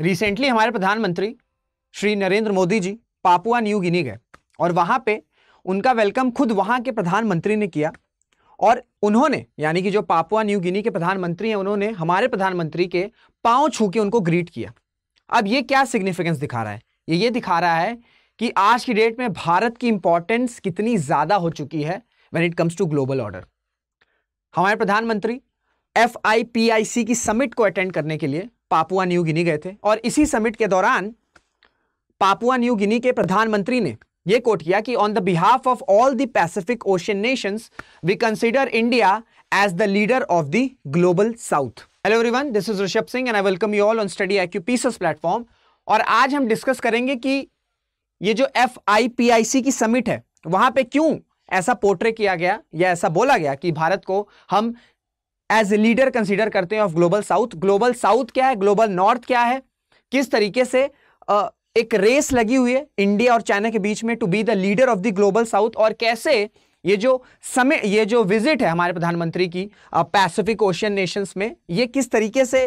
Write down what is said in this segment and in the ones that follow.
recently हमारे प्रधानमंत्री Shri Narendra Modi ji Papua New Guinea गए और वहाँ पे उनका वेलकम खुद वहाँ के प्रधानमंत्री ने किया और उन्होंने यानी कि जो पापुआ न्यू गिनी के प्रधानमंत्री हैं उन्होंने हमारे प्रधानमंत्री के पाँव छू के उनको ग्रीट किया अब ये क्या सिग्निफिकेंस दिखा रहा है ये ये दिखा रहा है कि आज की डेट में भारत की इंपॉर्टेंस कितनी ज़्यादा हो चुकी है when it comes to global order हमारे प्रधानमंत्री एफ की समिट को अटेंड करने के लिए पापुआ न्यू गिनी गए थे और इसी समिट के दौरान पापुआ न्यू गिनी के प्रधानमंत्री ने यह कोट किया कि on the behalf of all the Pacific ocean nations we consider India as the leader of the global south hello everyone this is Rishabh Singh and I welcome you all on study I Q PCS platform और आज हम discuss करेंगे कि ये जो F की summit है वहां पे क्यों ऐसा पोर्ट्रे किया गया या ऐसा बोला गया कि भारत को हम एज ए लीडर कंसिडर करते हैं of global south global south क्या है ग्लोबल नॉर्थ क्या है किस तरीके से uh, एक रेस लगी हुई है इंडिया और चाइना के बीच में to be the leader of the global south और कैसे ये जो समय ये जो विजिट है हमारे प्रधानमंत्री की पैसिफिक ओशियन नेशंस में ये किस तरीके से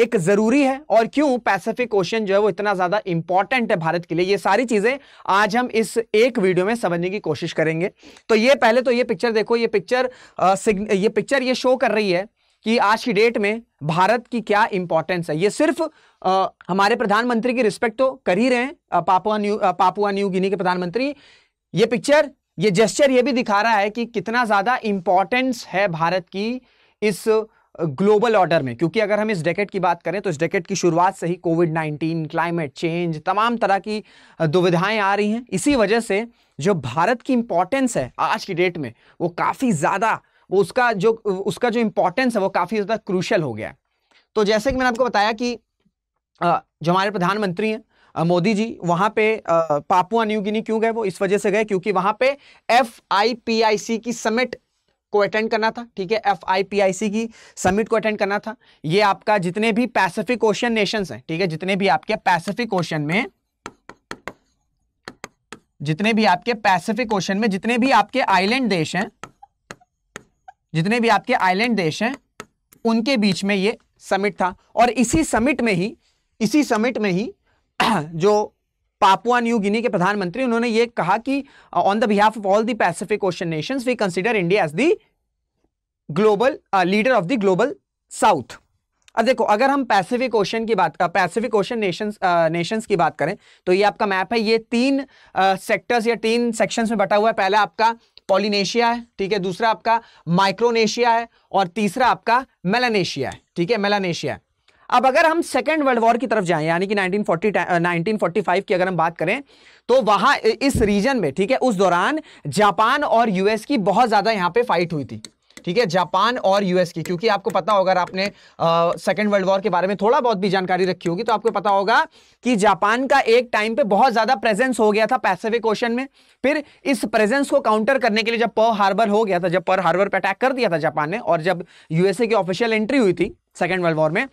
एक जरूरी है और क्यों पैसिफिक ओशन जो है वो इतना ज्यादा इंपॉर्टेंट है भारत के लिए ये सारी चीजें आज हम इस एक वीडियो में समझने की कोशिश करेंगे तो ये पहले तो ये पिक्चर देखो ये पिक्चर आ, ये पिक्चर ये शो कर रही है कि आज की डेट में भारत की क्या इंपॉर्टेंस है ये सिर्फ आ, हमारे प्रधानमंत्री की रिस्पेक्ट तो कर ही रहे हैं Papua New Papua New Guinea के प्रधानमंत्री ये पिक्चर ये जेस्चर ये भी दिखा रहा है कि कितना ज़्यादा इंपॉर्टेंस है भारत की इस ग्लोबल ऑर्डर में क्योंकि अगर हम इस डेकेट की बात करें तो इस डेकेट की शुरुआत से ही कोविड नाइन्टीन क्लाइमेट चेंज तमाम तरह की दुविधाएं आ रही हैं इसी वजह से जो भारत की इंपॉर्टेंस है आज की डेट में वो काफ़ी ज़्यादा वो उसका जो उसका जो इम्पोर्टेंस है वो काफ़ी ज़्यादा क्रूशल हो गया है तो जैसे कि मैंने आपको बताया कि जो हमारे प्रधानमंत्री हैं मोदी जी वहाँ पे पापुआ न्यू गिनी क्यों गए वो इस वजह से गए क्योंकि वहाँ पे एफ आई पी आई सी की समिट को अटेंड करना था ठीक है एफ आई पी आई सी की समिट को अटेंड करना था ये आपका जितने भी पैसिफिक ओशियन नेशंस हैं ठीक है जितने भी आपके पैसिफिक ओशियन में जितने भी आपके पैसिफिक ओशन में जितने भी आपके आइलैंड देश हैं जितने भी आपके आइलैंड देश हैं उनके बीच में ये समिट था और इसी समिट में ही इसी समिट में ही जो पापुआ न्यू गिनी के प्रधानमंत्री उन्होंने ये कहा कि on the behalf of all the Pacific ocean nations we consider India as the global leader of the global south अब देखो अगर हम पैसिफिक ओशन की बात पैसिफिक ओशन नेशंस नेशंस की बात करें तो ये आपका मैप है ये तीन सेक्टर्स uh, या तीन सेक्शंस में बटा हुआ है पहला आपका पॉलिनेशिया है ठीक है दूसरा आपका माइक्रोनेशिया है और तीसरा आपका मेलानेशिया है ठीक है मेलानेशिया है अब अगर हम सेकेंड वर्ल्ड वॉर की तरफ जाएं यानी कि 1940 1945 की अगर हम बात करें तो वहां इस रीजन में ठीक है उस दौरान जापान और यूएस की बहुत ज़्यादा यहां पे फाइट हुई थी ठीक है जापान और यूएस की क्योंकि आपको पता होगा अगर आपने सेकेंड वर्ल्ड वॉर के बारे में थोड़ा बहुत भी जानकारी रखी होगी तो आपको पता होगा कि जापान का एक टाइम पे बहुत ज़्यादा प्रेजेंस हो गया था पैसिफिक ओशन में फिर इस प्रेजेंस को काउंटर करने के लिए जब पर्ल हार्बर हो गया था जब पर्ल हार्बर पर अटैक कर दिया था जापान ने और जब यूएसए की ऑफिशियल एंट्री हुई थी सेकेंड वर्ल्ड वॉर में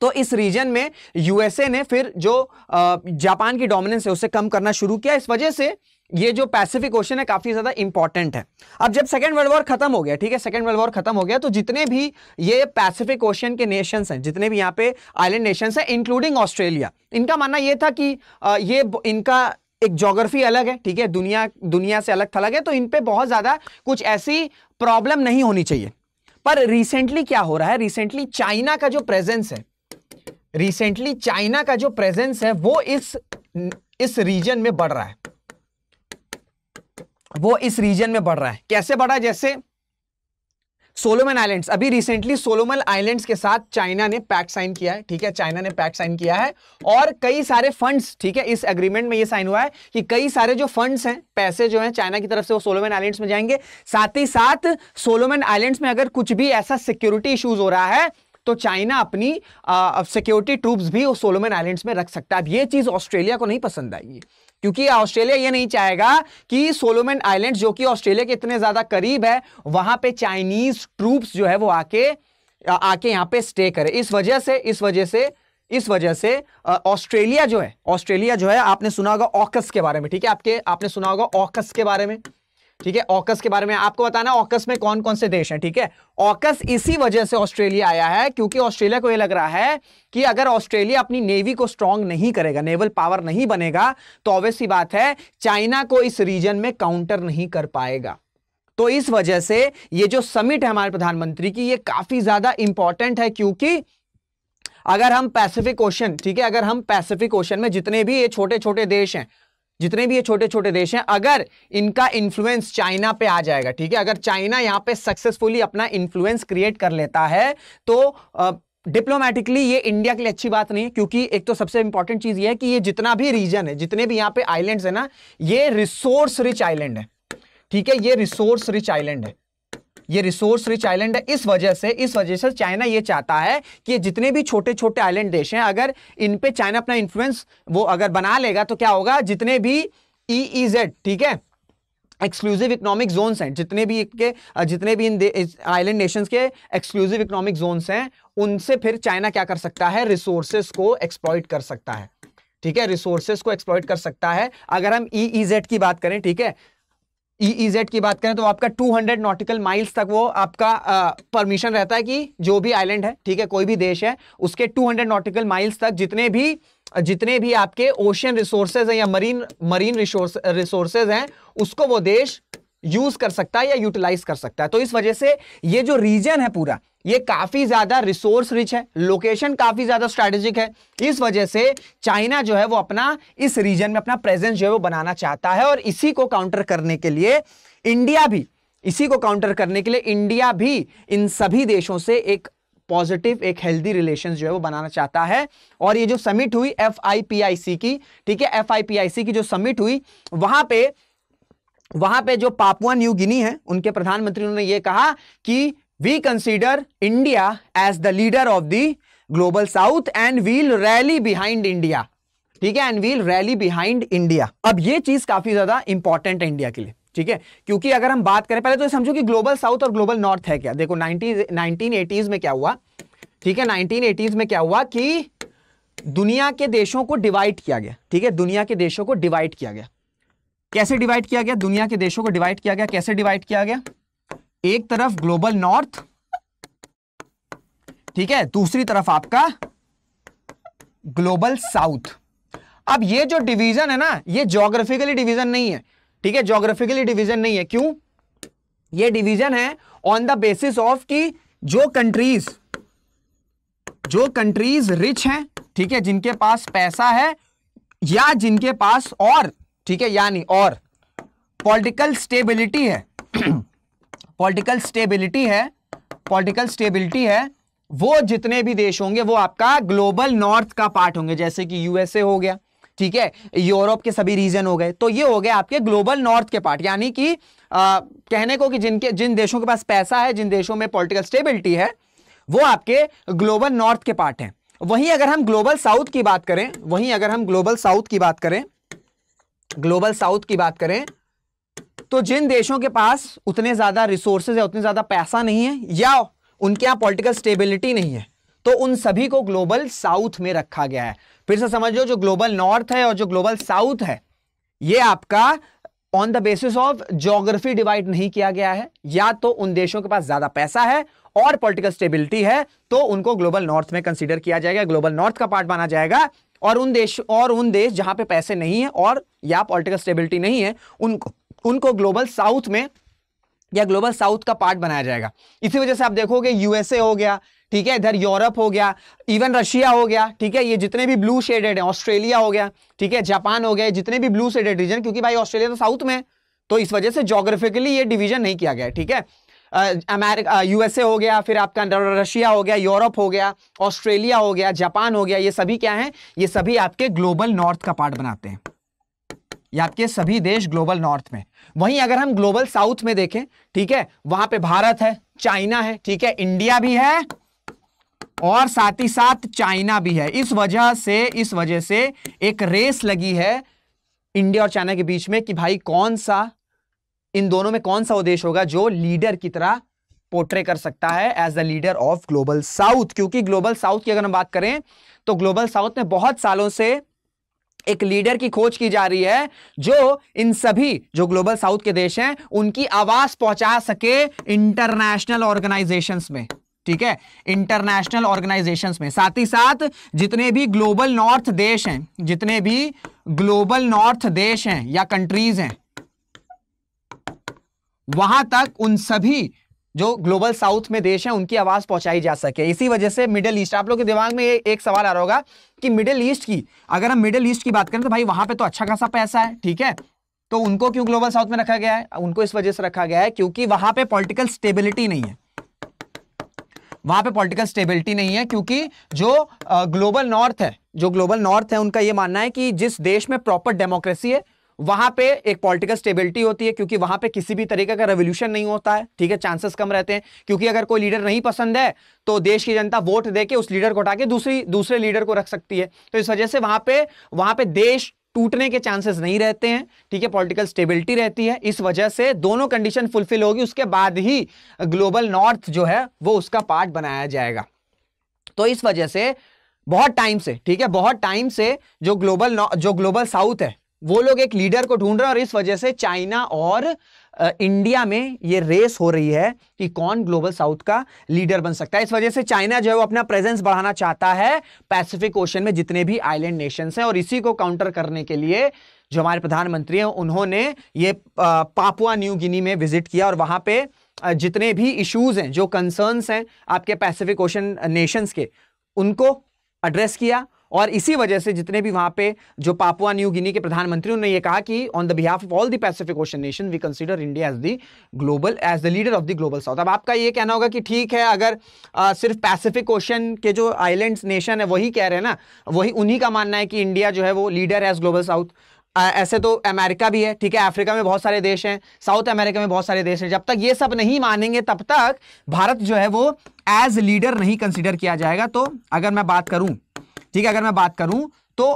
तो इस रीजन में यूएसए ने फिर जो जापान की डोमिनेंस है उसे कम करना शुरू किया इस वजह से ये जो पैसिफिक ओशन है काफ़ी ज़्यादा इंपॉर्टेंट है अब जब सेकेंड वर्ल्ड वॉर खत्म हो गया ठीक है सेकेंड वर्ल्ड वॉर खत्म हो गया तो जितने भी ये पैसिफिक ओशन के नेशंस हैं जितने भी यहाँ पे आइलैंड नेशंस हैं इंक्लूडिंग ऑस्ट्रेलिया इनका मानना ये था कि ये इनका एक जोग्राफी अलग है ठीक है दुनिया दुनिया से अलग थलग है तो इन पर बहुत ज़्यादा कुछ ऐसी प्रॉब्लम नहीं होनी चाहिए पर रिसेंटली क्या हो रहा है रिसेंटली चाइना का जो प्रेजेंस है रिसेंटली चाइना का जो प्रेजेंस है वो इस इस रीजन में बढ़ रहा है वो इस रीजन में बढ़ रहा है कैसे बढ़ा जैसे सोलोमन आइलैंड्स अभी रिसेंटली सोलोमन आइलैंड्स के साथ चाइना ने पैक्ट साइन किया है ठीक है चाइना ने पैक्ट साइन किया है और कई सारे फंड्स ठीक है इस एग्रीमेंट में ये साइन हुआ है कि कई सारे जो फंड्स हैं पैसे जो हैं चाइना की तरफ से वो सोलोमन आइलैंड्स में जाएंगे साथ ही साथ सोलोमन आइलैंड्स में अगर कुछ भी ऐसा सिक्योरिटी इशूज हो रहा है तो चाइना अपनी सिक्योरिटी ट्रूप्स भी उस सोलोमन आइलैंड्स में रख सकता है अब ये चीज़ ऑस्ट्रेलिया को नहीं पसंद आएगी क्योंकि ऑस्ट्रेलिया ये नहीं चाहेगा कि सोलोमन आइलैंड जो कि ऑस्ट्रेलिया के इतने ज़्यादा करीब है वहां पे चाइनीज ट्रूप्स जो है वो आके आके यहाँ पे स्टे करे इस वजह से इस वजह से इस वजह से ऑस्ट्रेलिया जो है ऑस्ट्रेलिया जो है आपने सुना होगा ऑकस के बारे में ठीक है आपके आपने सुना होगा ऑकस के बारे में ठीक है ऑकस के बारे में आपको बताना ऑकस में कौन कौन से देश हैं ठीक है ऑकस इसी वजह से ऑस्ट्रेलिया आया है क्योंकि ऑस्ट्रेलिया को यह लग रहा है कि अगर ऑस्ट्रेलिया अपनी नेवी को स्ट्रांग नहीं करेगा नेवल पावर नहीं बनेगा तो ऑब्वियस ही बात है चाइना को इस रीजन में काउंटर नहीं कर पाएगा तो इस वजह से ये जो समिट है हमारे प्रधानमंत्री की ये काफी ज्यादा इंपॉर्टेंट है क्योंकि अगर हम पैसिफिक ओशन ठीक है अगर हम पैसिफिक ओशन में जितने भी ये छोटे छोटे देश हैं जितने भी ये छोटे छोटे देश हैं अगर इनका इन्फ्लुएंस चाइना पे आ जाएगा ठीक है अगर चाइना यहाँ पे सक्सेसफुली अपना इन्फ्लुएंस क्रिएट कर लेता है तो आ, डिप्लोमेटिकली ये इंडिया के लिए अच्छी बात नहीं है क्योंकि एक तो सबसे इंपॉर्टेंट चीज़ ये है कि ये जितना भी रीजन है जितने भी यहाँ पे आइलैंड्स है ना ये रिसोर्स रिच आइलैंड है ठीक है ये रिसोर्स रिच आइलैंड है ये रिसोर्स रिच आइलैंड है इस वजह से इस वजह से चाइना ये चाहता है कि जितने भी छोटे छोटे आइलैंड देश हैं अगर इन पे चाइना अपना इन्फ्लुएंस वो अगर बना लेगा तो क्या होगा जितने भी ई ई जेड ठीक है एक्सक्लूसिव इकोनॉमिक जोन्स हैं जितने भी के जितने भी इन आइलैंड नेशंस के एक्सक्लूसिव इकोनॉमिक जोन्स हैं उनसे फिर चाइना क्या कर सकता है रिसोर्सेज को एक्सप्लॉइट कर सकता है ठीक है रिसोर्सेज को एक्सप्लॉइट कर सकता है अगर हम ई ई जेड की बात करें ठीक है ई e जेड e की बात करें तो आपका 200 नॉटिकल माइल्स तक वो आपका परमिशन रहता है कि जो भी आइलैंड है ठीक है कोई भी देश है उसके 200 नॉटिकल माइल्स तक जितने भी जितने भी आपके ओशियन रिसोर्सेज हैं या मरीन मरीन रिसोर्सेज हैं उसको वो देश यूज कर सकता है या यूटिलाइज कर सकता है तो इस वजह से ये जो रीजन है पूरा ये काफी ज्यादा रिसोर्स रिच है लोकेशन काफी ज्यादा स्ट्रेटेजिक है इस वजह से चाइना जो है वो अपना इस रीजन में अपना प्रेजेंस जो है वो बनाना चाहता है और इसी को काउंटर करने के लिए इंडिया भी इसी को काउंटर करने के लिए इंडिया भी इन सभी देशों से एक पॉजिटिव एक हेल्दी रिलेशन जो है वो बनाना चाहता है और ये जो समिट हुई एफ की ठीक है एफ की जो समिट हुई वहां पर वहां पे जो पापुआ न्यू गिनी है उनके प्रधानमंत्री उन्होंने ये कहा कि we consider India as the leader of the global south and we'll rally behind India ठीक है and we'll rally behind India अब ये चीज काफी ज्यादा इंपॉर्टेंट है इंडिया के लिए ठीक है क्योंकि अगर हम बात करें पहले तो समझो कि ग्लोबल साउथ और ग्लोबल नॉर्थ है क्या देखो नाइनटीन एटीज में क्या हुआ ठीक है एटीज में क्या हुआ कि दुनिया के देशों को डिवाइड किया गया ठीक है दुनिया के देशों को डिवाइड किया गया कैसे डिवाइड किया गया दुनिया के देशों को डिवाइड किया गया कैसे डिवाइड किया गया एक तरफ ग्लोबल नॉर्थ ठीक है दूसरी तरफ आपका ग्लोबल साउथ अब ये जो डिवीजन है ना ये जोग्राफिकली डिवीजन नहीं है ठीक है जोग्राफिकली डिवीजन नहीं है क्यों ये डिवीजन है ऑन द बेसिस ऑफ की जो कंट्रीज जो कंट्रीज रिच हैं ठीक है जिनके पास पैसा है या जिनके पास और ठीक है यानी और पॉलिटिकल स्टेबिलिटी है पॉलिटिकल स्टेबिलिटी है पॉलिटिकल स्टेबिलिटी है वो जितने भी देश होंगे वो आपका ग्लोबल नॉर्थ का पार्ट होंगे जैसे कि यूएसए हो गया ठीक है यूरोप के सभी रीजन हो गए तो ये हो गए आपके ग्लोबल नॉर्थ के पार्ट यानी कि आ, कहने को कि जिनके जिन देशों के पास पैसा है जिन देशों में पॉलिटिकल स्टेबिलिटी है वो आपके ग्लोबल नॉर्थ के पार्ट हैं वहीं अगर हम ग्लोबल साउथ की बात करें वहीं अगर हम ग्लोबल साउथ की बात करें ग्लोबल साउथ की बात करें तो जिन देशों के पास उतने ज़्यादा रिसोर्सेज या उतने ज़्यादा पैसा नहीं है या उनके यहाँ पॉलिटिकल स्टेबिलिटी नहीं है तो उन सभी को ग्लोबल साउथ में रखा गया है फिर से समझ लो जो ग्लोबल नॉर्थ है और जो ग्लोबल साउथ है ये आपका on the basis of geography divide नहीं किया गया है या तो उन देशों के पास ज्यादा पैसा है और पॉलिटिकल स्टेबिलिटी है तो उनको ग्लोबल नॉर्थ में कंसीडर किया जाएगा ग्लोबल नॉर्थ का पार्ट माना जाएगा और उन देश और उन देश जहां पे पैसे नहीं है और या पॉलिटिकल स्टेबिलिटी नहीं है उनको उनको ग्लोबल साउथ में या ग्लोबल साउथ का पार्ट बनाया जाएगा इसी वजह से आप देखोगे यूएसए हो गया ठीक है इधर यूरोप हो गया इवन रशिया हो गया ठीक है ये जितने भी ब्लू शेडेड हैं ऑस्ट्रेलिया हो गया ठीक है जापान हो गया जितने भी ब्लू शेडेड रीजन क्योंकि भाई ऑस्ट्रेलिया तो साउथ में तो इस वजह से जोग्राफिकली ये डिवीजन नहीं किया गया ठीक है अमेरिका यूएसए हो गया फिर आपका रशिया हो गया यूरोप हो गया ऑस्ट्रेलिया हो गया जापान हो गया ये सभी क्या है ये सभी आपके ग्लोबल नॉर्थ का पार्ट बनाते हैं या आपके सभी देश ग्लोबल नॉर्थ में वहीं अगर हम ग्लोबल साउथ में देखें ठीक है वहां पे भारत है चाइना है ठीक है इंडिया भी है और साथ ही साथ चाइना भी है इस वजह से इस वजह से एक रेस लगी है इंडिया और चाइना के बीच में कि भाई कौन सा इन दोनों में कौन सा वो देश होगा जो लीडर की तरह पोर्ट्रे कर सकता है as the leader of global south क्योंकि ग्लोबल साउथ की अगर हम बात करें तो ग्लोबल साउथ में बहुत सालों से एक लीडर की खोज की जा रही है जो इन सभी जो ग्लोबल साउथ के देश हैं उनकी आवाज पहुंचा सके इंटरनेशनल ऑर्गेनाइजेशन में ठीक है इंटरनेशनल ऑर्गेनाइजेशन में साथ ही साथ जितने भी ग्लोबल नॉर्थ देश हैं जितने भी ग्लोबल नॉर्थ देश हैं या कंट्रीज हैं वहां तक उन सभी जो ग्लोबल साउथ में देश है उनकी आवाज़ पहुंचाई जा सके इसी वजह से मिडिल ईस्ट आप लोग के दिमाग में ये एक सवाल आ रहा होगा कि मिडिल ईस्ट की अगर हम मिडिल ईस्ट की बात करें तो भाई वहां पे तो अच्छा खासा पैसा है ठीक है तो उनको क्यों ग्लोबल साउथ में रखा गया है उनको इस वजह से रखा गया है क्योंकि वहां पे पॉलिटिकल स्टेबिलिटी नहीं है वहां पे पॉलिटिकल स्टेबिलिटी नहीं है क्योंकि जो ग्लोबल नॉर्थ है जो ग्लोबल नॉर्थ है उनका यह मानना है कि जिस देश में प्रॉपर डेमोक्रेसी है वहां पे एक पॉलिटिकल स्टेबिलिटी होती है क्योंकि वहां पे किसी भी तरीके का रेवोल्यूशन नहीं होता है ठीक है चांसेस कम रहते हैं क्योंकि अगर कोई लीडर नहीं पसंद है तो देश की जनता वोट दे के उस लीडर को हटा के दूसरी दूसरे लीडर को रख सकती है तो इस वजह से वहां पे वहां पे देश टूटने के चांसेस नहीं रहते हैं ठीक है पॉलिटिकल स्टेबिलिटी रहती है इस वजह से दोनों कंडीशन फुलफिल होगी उसके बाद ही ग्लोबल नॉर्थ जो है वो उसका पार्ट बनाया जाएगा तो इस वजह से बहुत टाइम से ठीक है बहुत टाइम से जो ग्लोबल जो ग्लोबल साउथ है वो लोग एक लीडर को ढूंढ रहे हैं और इस वजह से चाइना और इंडिया में ये रेस हो रही है कि कौन ग्लोबल साउथ का लीडर बन सकता है इस वजह से चाइना जो है वो अपना प्रेजेंस बढ़ाना चाहता है पैसिफिक ओशन में जितने भी आइलैंड नेशंस हैं और इसी को काउंटर करने के लिए जो हमारे प्रधानमंत्री हैं उन्होंने ये पापुआ न्यू गिनी में विजिट किया और वहाँ पर जितने भी इशूज हैं जो कंसर्नस हैं आपके पैसिफिक ओशन नेशंस के उनको एड्रेस किया और इसी वजह से जितने भी वहां पे जो पापुआ न्यू गिनी के प्रधानमंत्री उन्होंने ये कहा कि on the behalf of all the Pacific ocean nation we consider India as the global as the leader of the global south अब आपका ये कहना होगा कि ठीक है अगर आ, सिर्फ पैसिफिक ओशन के जो आइलैंड्स नेशन है वही कह रहे हैं ना वही उन्हीं का मानना है कि इंडिया जो है वो लीडर एज ग्लोबल साउथ ऐसे तो अमेरिका भी है ठीक है अफ्रीका में बहुत सारे देश हैं साउथ अमेरिका में बहुत सारे देश हैं जब तक ये सब नहीं मानेंगे तब तक भारत जो है वो एज लीडर नहीं कंसिडर किया जाएगा तो अगर मैं बात करूं ठीक है अगर मैं बात करूं तो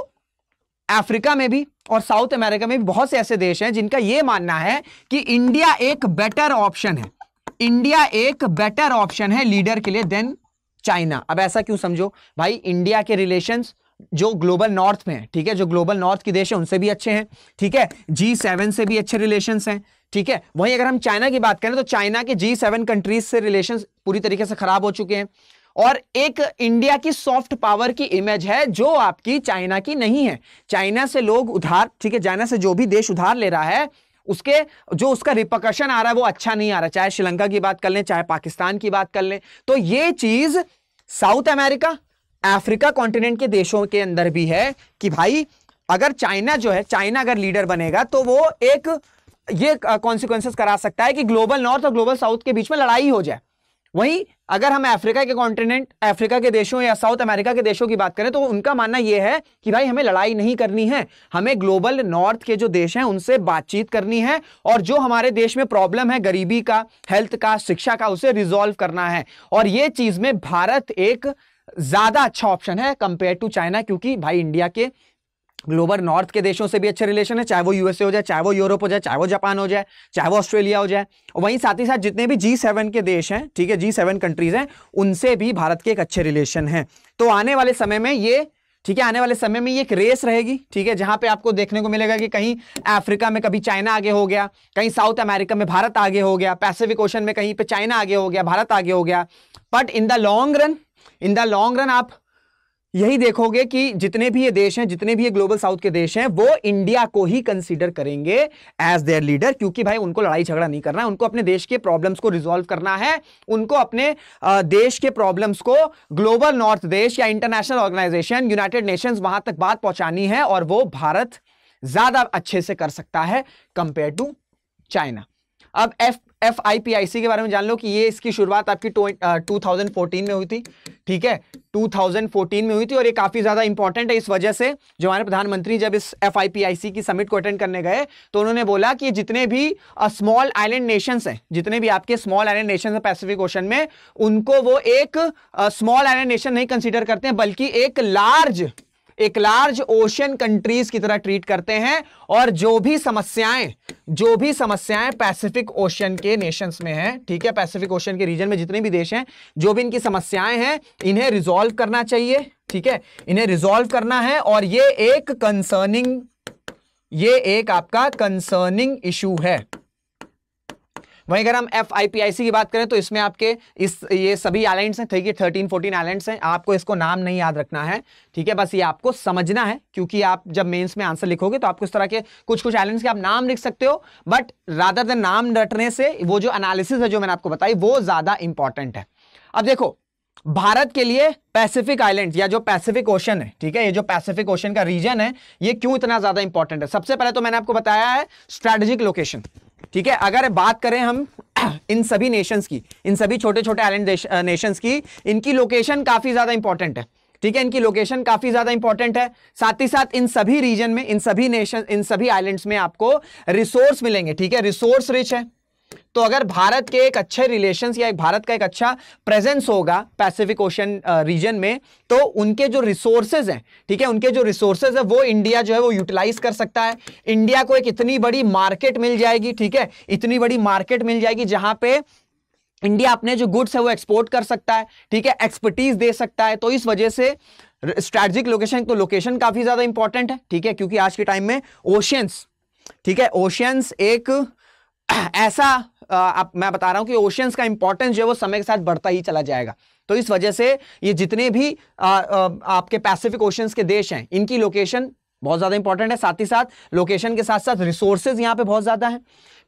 अफ्रीका में भी और साउथ अमेरिका में भी बहुत से ऐसे देश हैं जिनका यह मानना है कि इंडिया एक बेटर ऑप्शन है इंडिया एक बेटर ऑप्शन है लीडर के लिए देन चाइना अब ऐसा क्यों समझो भाई इंडिया के रिलेशंस जो ग्लोबल नॉर्थ में है ठीक है जो ग्लोबल नॉर्थ के देश है उनसे भी अच्छे हैं ठीक है जी सेवन से भी अच्छे रिलेशन हैं ठीक है वहीं अगर हम चाइना की बात करें तो चाइना के जी सेवन कंट्रीज से रिलेशन पूरी तरीके से खराब हो चुके हैं और एक इंडिया की सॉफ्ट पावर की इमेज है जो आपकी चाइना की नहीं है चाइना से लोग उधार ठीक है चाइना से जो भी देश उधार ले रहा है उसके जो उसका रिपकशन आ रहा है वो अच्छा नहीं आ रहा चाहे श्रीलंका की बात कर लें चाहे पाकिस्तान की बात कर लें तो ये चीज साउथ अमेरिका अफ्रीका कॉन्टिनेंट के देशों के अंदर भी है कि भाई अगर चाइना जो है चाइना अगर लीडर बनेगा तो वो एक ये कॉन्सिक्वेंसेस करा सकता है कि ग्लोबल नॉर्थ और ग्लोबल साउथ के बीच में लड़ाई हो जाए वहीं अगर हम अफ्रीका के कॉन्टिनेंट अफ्रीका के देशों या साउथ अमेरिका के देशों की बात करें तो उनका मानना यह है कि भाई हमें लड़ाई नहीं करनी है हमें ग्लोबल नॉर्थ के जो देश हैं उनसे बातचीत करनी है और जो हमारे देश में प्रॉब्लम है गरीबी का हेल्थ का शिक्षा का उसे रिजॉल्व करना है और ये चीज़ में भारत एक ज़्यादा अच्छा ऑप्शन है कंपेयर टू चाइना क्योंकि भाई इंडिया के ग्लोबल नॉर्थ के देशों से भी अच्छे रिलेशन है चाहे वो यूएसए हो जाए चाहे वो यूरोप हो जाए चाहे वो जापान हो जाए चाहे वो ऑस्ट्रेलिया हो जाए और वहीं साथ ही साथ जितने भी जी सेवन के देश हैं ठीक है जी सेवन कंट्रीज हैं उनसे भी भारत के एक अच्छे रिलेशन हैं तो आने वाले समय में ये ठीक है आने वाले समय में ये एक रेस रहेगी ठीक है जहां पे आपको देखने को मिलेगा कि कहीं अफ्रीका में कभी चाइना आगे हो गया कहीं साउथ अमेरिका में भारत आगे हो गया पैसिफिक ओशन में कहीं पे चाइना आगे हो गया भारत आगे हो गया but in the long run in the long run आप यही देखोगे कि जितने भी ये देश हैं जितने भी ये ग्लोबल साउथ के देश हैं वो इंडिया को ही कंसीडर करेंगे एज देयर लीडर क्योंकि भाई उनको लड़ाई झगड़ा नहीं करना है उनको अपने देश के प्रॉब्लम्स को रिजॉल्व करना है उनको अपने देश के प्रॉब्लम्स को ग्लोबल नॉर्थ देश या इंटरनेशनल ऑर्गेनाइजेशन यूनाइटेड नेशंस वहां तक बात पहुंचानी है और वो भारत ज्यादा अच्छे से कर सकता है कंपेयर टू चाइना अब F F I P I C के बारे में जान लो कि ये इसकी शुरुआत आपकी टू थाउजेंड फोर्टीन में हुई थी ठीक है टू थाउजेंड फोर्टीन में हुई थी और ये काफ़ी ज़्यादा इंपॉर्टेंट है इस वजह से जो हमारे प्रधानमंत्री जब इस एफ आई पी आई सी की समिट को अटेंड करने गए तो उन्होंने बोला कि जितने भी स्मॉल आइलैंड नेशंस हैं जितने भी आपके स्मॉल आइलैंड नेशन हैं पैसिफिक ओशन में उनको वो एक स्मॉल आइलैंड नेशन नहीं कंसिडर करते हैं बल्कि एक लार्ज एक लार्ज ओशियन कंट्रीज की तरह ट्रीट करते हैं और जो भी समस्याएं जो भी समस्याएं पैसिफिक ओशियन के नेशंस में हैं ठीक है पैसिफिक ओशियन के रीजन में जितने भी देश हैं जो भी इनकी समस्याएं हैं इन्हें रिजॉल्व करना चाहिए ठीक है इन्हें रिजॉल्व करना है और ये एक कंसर्निंग ये एक आपका कंसर्निंग इशू है वहीं अगर हम एफ की बात करें तो इसमें आपके इस ये सभी आइलैंड्स हैं ठीक है थर्टीन फोर्टीन आइलैंड्स हैं आपको इसको नाम नहीं याद रखना है ठीक है बस ये आपको समझना है क्योंकि आप जब मेंस में आंसर लिखोगे तो आपको इस तरह के कुछ कुछ आइलैंड्स के आप नाम लिख सकते हो बट रादर देन नाम रटने से वो जो एनालिसिस है जो मैंने आपको बताई वो ज़्यादा इंपॉर्टेंट है अब देखो भारत के लिए पैसिफिक आइलैंड या जो पैसिफिक ओशन है ठीक है ये जो पैसिफिक ओशन का रीजन है ये क्यों इतना ज़्यादा इंपॉर्टेंट है सबसे पहले तो मैंने आपको बताया है स्ट्रेटेजिक लोकेशन ठीक है अगर बात करें हम इन सभी नेशंस की इन सभी छोटे छोटे आइलैंड नेशंस की इनकी लोकेशन काफ़ी ज़्यादा इंपॉर्टेंट है ठीक है इनकी लोकेशन काफ़ी ज़्यादा इंपॉर्टेंट है साथ ही साथ इन सभी रीजन में इन सभी नेशन इन सभी आइलैंड्स में आपको रिसोर्स मिलेंगे ठीक है रिसोर्स रिच है तो अगर भारत के एक अच्छे रिलेशंस या एक भारत का एक अच्छा प्रेजेंस होगा पैसिफिक ओशन रीजन में तो उनके जो रिसोर्सेज हैं ठीक है उनके जो रिसोर्सेज है वो इंडिया जो है वो यूटिलाइज कर सकता है इंडिया को एक इतनी बड़ी मार्केट मिल जाएगी ठीक है इतनी बड़ी मार्केट मिल जाएगी जहां पे इंडिया अपने जो गुड्स है वो एक्सपोर्ट कर सकता है ठीक है एक्सपर्टीज दे सकता है तो इस वजह से स्ट्रेटजिक लोकेशन तो लोकेशन काफी ज्यादा इंपॉर्टेंट है ठीक है क्योंकि आज के टाइम में ओशियंस ठीक है ओशियंस एक ऐसा आप मैं बता रहा हूं कि ओशियंस का इंपॉर्टेंस जो है वो समय के साथ बढ़ता ही चला जाएगा तो इस वजह से ये जितने भी आ, आ, आपके पैसिफिक ओशियंस के देश हैं इनकी लोकेशन बहुत ज़्यादा इंपॉर्टेंट है साथ ही साथ लोकेशन के साथ साथ रिसोर्सेज यहाँ पे बहुत ज़्यादा हैं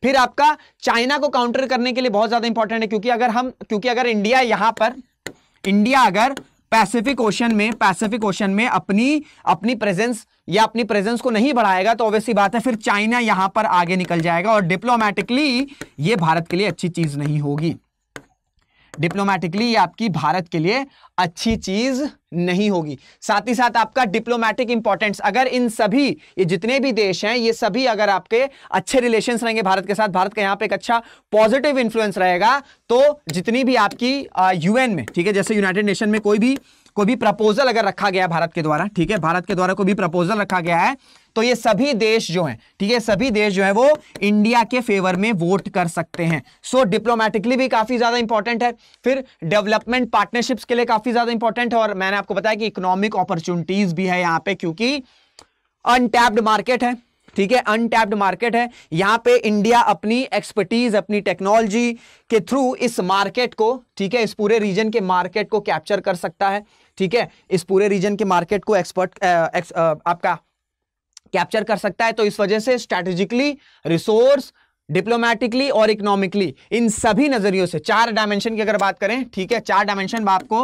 फिर आपका चाइना को काउंटर करने के लिए बहुत ज़्यादा इंपॉर्टेंट है क्योंकि अगर हम क्योंकि अगर इंडिया यहाँ पर इंडिया अगर पैसिफिक ओशन में पैसिफिक ओशन में अपनी अपनी प्रेजेंस या अपनी प्रेजेंस को नहीं बढ़ाएगा तो ऑब्वियसली बात है फिर चाइना यहां पर आगे निकल जाएगा और डिप्लोमेटिकली ये भारत के लिए अच्छी चीज नहीं होगी डिप्लोमेटिकली आपकी भारत के लिए अच्छी चीज नहीं होगी साथ ही साथ आपका डिप्लोमेटिक इंपॉर्टेंस अगर इन सभी ये जितने भी देश हैं ये सभी अगर आपके अच्छे रिलेशन रहेंगे भारत के साथ भारत का यहाँ पे एक अच्छा पॉजिटिव इन्फ्लुएंस रहेगा तो जितनी भी आपकी यूएन में ठीक है जैसे यूनाइटेड नेशन में कोई भी कोई भी प्रपोजल अगर रखा गया भारत के द्वारा ठीक है भारत के द्वारा कोई भी प्रपोजल रखा गया है तो ये सभी देश जो हैं ठीक है सभी देश जो है वो इंडिया के फेवर में वोट कर सकते हैं सो so, डिप्लोमेटिकली भी काफ़ी ज़्यादा इंपॉर्टेंट है फिर डेवलपमेंट पार्टनरशिप्स के लिए काफ़ी ज़्यादा इंपॉर्टेंट है और मैंने आपको बताया कि इकोनॉमिक अपॉर्चुनिटीज़ भी है यहाँ पे क्योंकि अनटैप्ड मार्केट है ठीक है अनटैप्ड मार्केट है यहाँ पे इंडिया अपनी एक्सपर्टीज अपनी टेक्नोलॉजी के थ्रू इस मार्केट को ठीक है इस पूरे रीजन के मार्केट को कैप्चर कर सकता है ठीक है इस पूरे रीजन के मार्केट को एक्सपर्ट आपका कैप्चर कर सकता है तो इस वजह से स्ट्रेटेजिकली रिसोर्स डिप्लोमेटिकली और इकोनॉमिकली इन सभी नजरियों से चार डायमेंशन की अगर बात करें ठीक है चार डायमेंशन आपको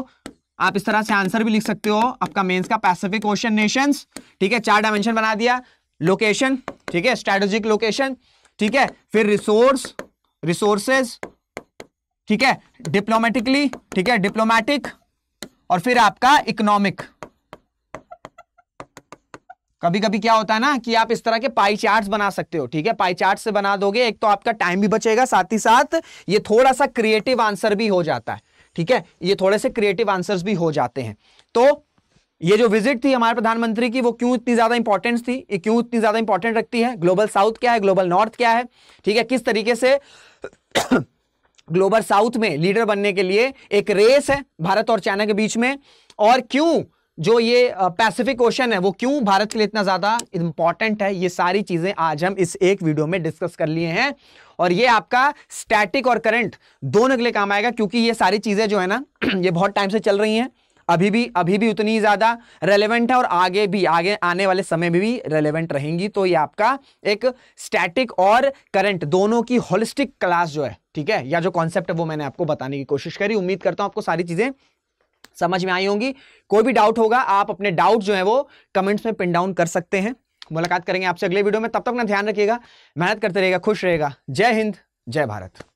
आप इस तरह से आंसर भी लिख सकते हो आपका मेंस का पैसिफिक ओशन नेशंस ठीक है चार डायमेंशन बना दिया लोकेशन ठीक है स्ट्रेटेजिक लोकेशन ठीक है फिर रिसोर्स रिसोर्सेज ठीक है डिप्लोमेटिकली ठीक है डिप्लोमेटिक और फिर आपका इकोनॉमिक कभी कभी क्या होता है ना कि आप इस तरह के पाई चार्ट बना सकते हो ठीक है पाई चार्ट से बना दोगे एक तो आपका टाइम भी बचेगा साथ ही साथ ये थोड़ा सा क्रिएटिव आंसर भी हो जाता है ठीक है ये थोड़े से क्रिएटिव आंसर्स भी हो जाते हैं तो ये जो विजिट थी हमारे प्रधानमंत्री की वो क्यों इतनी ज्यादा इंपॉर्टेंट थी ये क्यों इतनी ज्यादा इंपॉर्टेंट रखती है ग्लोबल साउथ क्या है ग्लोबल नॉर्थ क्या है ठीक है किस तरीके से ग्लोबल साउथ में लीडर बनने के लिए एक रेस है भारत और चाइना के बीच में और क्यों जो ये पैसिफिक ओशन है वो क्यों भारत के लिए इतना ज़्यादा इंपॉर्टेंट है ये सारी चीज़ें आज हम इस एक वीडियो में डिस्कस कर लिए हैं और ये आपका स्टैटिक और करंट दोनों के लिए काम आएगा क्योंकि ये सारी चीज़ें जो है ना ये बहुत टाइम से चल रही हैं अभी भी अभी भी उतनी ज़्यादा रेलेवेंट है और आगे भी आगे आने वाले समय में भी रेलेवेंट रहेंगी तो ये आपका एक स्टैटिक और करंट दोनों की होलिस्टिक क्लास जो है ठीक है या जो कॉन्सेप्ट है वो मैंने आपको बताने की कोशिश करी उम्मीद करता हूँ आपको सारी चीज़ें समझ में आई होंगी कोई भी डाउट होगा आप अपने डाउट जो है वो कमेंट्स में पिन डाउन कर सकते हैं मुलाकात करेंगे आपसे अगले वीडियो में तब तक ना ध्यान रखिएगा मेहनत करते रहेगा खुश रहेगा जय हिंद जय भारत